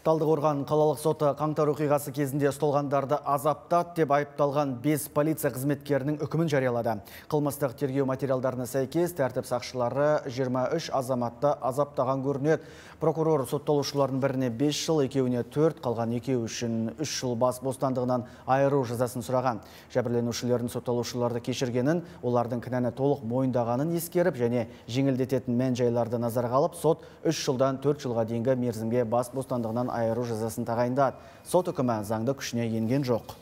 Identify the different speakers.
Speaker 1: Талдықорған қалалық соты қаңтар оқиғасы кезінде ұсталғандарды азаптат деп айыпталған 5 полиция қызметкерінің үкімін жариялады. Қылмыстық тергеу материалдарына сәйкес тәртіп сақшылары 23 азаматты азаптаған көрінеді. Прокурор сотталушылардың біріне 5 жыл, екеуіне 4, қалған екеу үшін 3 жыл бас бостандығынан айыру жазасын сұраған. Жәбірленушілердің сотталушыларды кешіргенін, олардың кінәні толық мойындағанын ескеріп және жеңілдететін мән-жайларды назарға алып, сот 3 жылдан 4 жылға дейінгі мерзімге бас бостандығынан айыру жазасын тағайындады сот үкімі заңды күшіне енген жоқ